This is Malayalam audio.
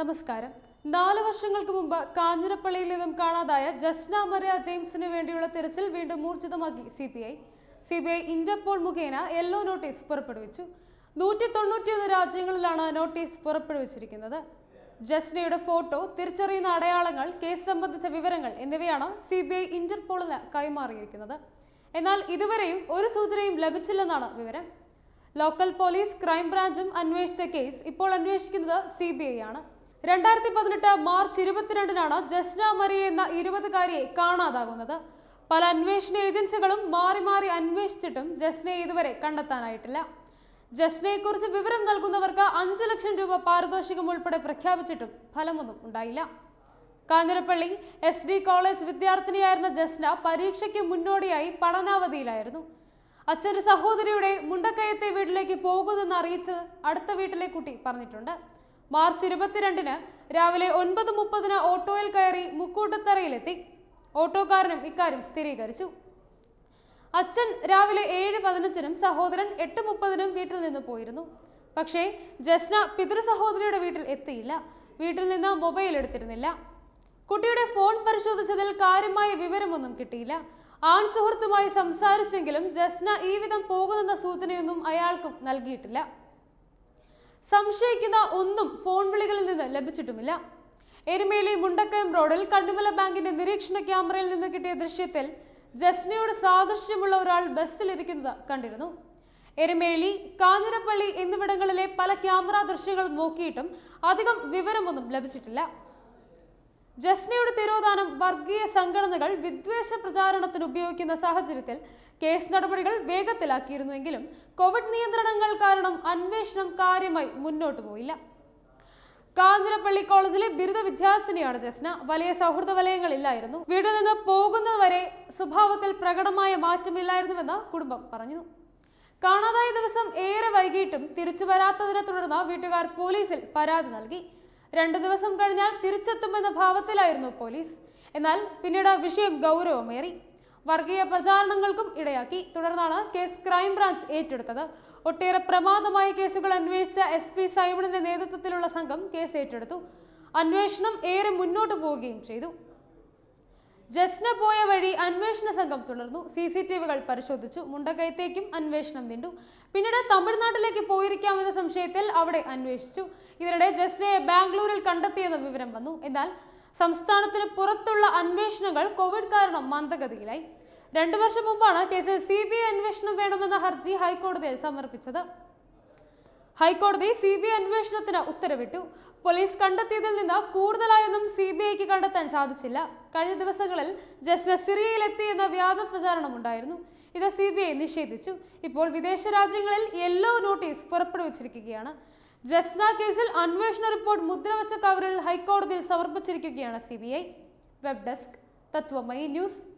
നമസ്കാരം നാല് വർഷങ്ങൾക്ക് മുമ്പ് കാഞ്ഞിരപ്പള്ളിയിൽ നിന്നും കാണാതായ ജസ്ന മറിയ ജെയിംസിന് വേണ്ടിയുള്ള തിരച്ചിൽ വീണ്ടും ഊർജിതമാക്കി C B I C B I Interpol മുഖേന യെല്ലോ നോട്ടീസ് പുറപ്പെടുവിച്ചു നൂറ്റി തൊണ്ണൂറ്റിയൊന്ന് രാജ്യങ്ങളിലാണ് നോട്ടീസ് പുറപ്പെടുവിച്ചിരിക്കുന്നത് ജസ്നയുടെ ഫോട്ടോ തിരിച്ചറിയുന്ന അടയാളങ്ങൾ കേസ് സംബന്ധിച്ച വിവരങ്ങൾ എന്നിവയാണ് സി ബി ഐ ഇന്റർപോളിന് കൈമാറിയിരിക്കുന്നത് എന്നാൽ ഇതുവരെയും ഒരു സൂചനയും ലഭിച്ചില്ലെന്നാണ് വിവരം ലോക്കൽ പോലീസ് ക്രൈംബ്രാഞ്ചും അന്വേഷിച്ച കേസ് ഇപ്പോൾ അന്വേഷിക്കുന്നത് സി ആണ് രണ്ടായിരത്തി പതിനെട്ട് മാർച്ച് ഇരുപത്തിരണ്ടിനാണ് ജസ്ന മറിയ എന്ന ഇരുപതുകാരിയെ കാണാതാകുന്നത് പല അന്വേഷണ ഏജൻസികളും മാറി മാറി അന്വേഷിച്ചിട്ടും ജസ്നയെ ഇതുവരെ കണ്ടെത്താനായിട്ടില്ല ജസ്നയെക്കുറിച്ച് വിവരം നൽകുന്നവർക്ക് അഞ്ച് ലക്ഷം രൂപ പാരിതോഷികം ഉൾപ്പെടെ പ്രഖ്യാപിച്ചിട്ടും ഫലമൊന്നും ഉണ്ടായില്ല കാഞ്ഞിരപ്പള്ളി എസ് ഡി കോളേജ് വിദ്യാർത്ഥിനിയായിരുന്ന ജസ്ന പരീക്ഷയ്ക്ക് മുന്നോടിയായി പഠനാവധിയിലായിരുന്നു അച്ഛൻ്റെ സഹോദരിയുടെ മുണ്ടക്കയത്തെ വീട്ടിലേക്ക് പോകുന്നെന്ന് അറിയിച്ച് അടുത്ത വീട്ടിലെ കുട്ടി പറഞ്ഞിട്ടുണ്ട് മാർച്ച് ഇരുപത്തിരണ്ടിന് രാവിലെ ഒൻപത് മുപ്പതിന് ഓട്ടോയിൽ കയറി മുക്കൂട്ടത്തറയിലെത്തി ഓട്ടോക്കാരനും ഇക്കാര്യം സ്ഥിരീകരിച്ചു അച്ഛൻ രാവിലെ ഏഴ് പതിനഞ്ചിനും സഹോദരൻ എട്ട് മുപ്പതിനും വീട്ടിൽ നിന്ന് പോയിരുന്നു പക്ഷേ ജസ്ന പിതൃ സഹോദരിയുടെ വീട്ടിൽ എത്തിയില്ല വീട്ടിൽ നിന്ന് മൊബൈൽ എടുത്തിരുന്നില്ല കുട്ടിയുടെ ഫോൺ പരിശോധിച്ചതിൽ കാര്യമായ വിവരമൊന്നും കിട്ടിയില്ല ആൺ സുഹൃത്തുമായി സംസാരിച്ചെങ്കിലും ജസ്ന ഈ വിധം പോകുന്നെന്ന സൂചനയൊന്നും അയാൾക്കും നൽകിയിട്ടില്ല സംശയിക്കുന്ന ഒന്നും ഫോൺ വിളികളിൽ നിന്ന് ലഭിച്ചിട്ടുമില്ല എരുമേലി മുണ്ടക്കയം റോഡിൽ കണ്ണുമല ബാങ്കിന്റെ നിരീക്ഷണ ക്യാമറയിൽ നിന്ന് കിട്ടിയ ദൃശ്യത്തിൽ ജസ്നയോട് സാദൃശ്യമുള്ള ഒരാൾ ബസ്സിലിരിക്കുന്നത് കണ്ടിരുന്നു എരുമേലി കാഞ്ഞിരപ്പള്ളി എന്നിവിടങ്ങളിലെ പല ക്യാമറ ദൃശ്യങ്ങൾ നോക്കിയിട്ടും അധികം വിവരമൊന്നും ലഭിച്ചിട്ടില്ല ജസ്നയുടെ തിരോധാനം വർഗീയ സംഘടനകൾ വിദ്വേഷ പ്രചാരണത്തിന് ഉപയോഗിക്കുന്ന സാഹചര്യത്തിൽ കേസ് നടപടികൾ വേഗത്തിലാക്കിയിരുന്നുവെങ്കിലും കോവിഡ് നിയന്ത്രണങ്ങൾ കാരണം അന്വേഷണം കാര്യമായി മുന്നോട്ട് പോയില്ല കാഞ്ഞിരപ്പള്ളി കോളേജിലെ ബിരുദ വിദ്യാർത്ഥിനിയാണ് ജസ്ന വലിയ സൗഹൃദ വലയങ്ങളില്ലായിരുന്നു വീട്ടിൽ നിന്ന് പോകുന്നതുവരെ സ്വഭാവത്തിൽ പ്രകടമായ മാറ്റമില്ലായിരുന്നുവെന്ന് കുടുംബം പറഞ്ഞു കാണാതായ ദിവസം ഏറെ വൈകിട്ടും തിരിച്ചു വരാത്തതിനെ തുടർന്ന് വീട്ടുകാർ പോലീസിൽ പരാതി നൽകി രണ്ടു ദിവസം കഴിഞ്ഞാൽ തിരിച്ചെത്തുമെന്ന ഭാവത്തിലായിരുന്നു പോലീസ് എന്നാൽ പിന്നീട് വിഷയം ഗൗരവമേറി വർഗീയ പ്രചാരണങ്ങൾക്കും ഇടയാക്കി തുടർന്നാണ് കേസ് ക്രൈംബ്രാഞ്ച് ഏറ്റെടുത്തത് ഒട്ടേറെ പ്രമാദമായ കേസുകൾ അന്വേഷിച്ച എസ് പി സൈമണിന്റെ നേതൃത്വത്തിലുള്ള സംഘം കേസ് ഏറ്റെടുത്തു അന്വേഷണം ഏറെ മുന്നോട്ട് പോവുകയും ചെയ്തു ജസ്ന പോയ വഴി അന്വേഷണ സംഘം തുടർന്നു സി സി ടി വികൾ പരിശോധിച്ചു മുണ്ടകയത്തേക്കും അന്വേഷണം നീണ്ടു പിന്നീട് തമിഴ്നാട്ടിലേക്ക് പോയിരിക്കാമെന്ന സംശയത്തിൽ അവിടെ അന്വേഷിച്ചു ഇതിനിടെ ജസ്നയെ ബാംഗ്ലൂരിൽ കണ്ടെത്തിയെന്ന വിവരം വന്നു എന്നാൽ സംസ്ഥാനത്തിന് പുറത്തുള്ള അന്വേഷണങ്ങൾ കോവിഡ് കാരണം മന്ദഗതിയിലായി രണ്ടു വർഷം മുമ്പാണ് കേസിൽ സി ബി ഐ അന്വേഷണം വേണമെന്ന ഹർജി ഹൈക്കോടതിയിൽ സമർപ്പിച്ചത് ഹൈക്കോടതി സി ബി ഐ അന്വേഷണത്തിന് ഉത്തരവിട്ടു പോലീസ് കണ്ടെത്തിയതിൽ നിന്ന് കൂടുതലായൊന്നും സി ബി ഐക്ക് കണ്ടെത്താൻ സാധിച്ചില്ല കഴിഞ്ഞ ദിവസങ്ങളിൽ ജസ്റ്റിസ് സിറിയയിലെത്തി എന്ന വ്യാജ പ്രചാരണം ഉണ്ടായിരുന്നു ഇത് സി ബി ഐ നിഷേധിച്ചു ഇപ്പോൾ വിദേശ രാജ്യങ്ങളിൽ യെല്ലോ നോട്ടീസ് പുറപ്പെടുവിച്ചിരിക്കുകയാണ് ജസ്ന കേസിൽ അന്വേഷണ റിപ്പോർട്ട് മുദ്രവച്ച കവറിൽ ഹൈക്കോടതിയിൽ സമർപ്പിച്ചിരിക്കുകയാണ് C B I web desk Tatwamayi news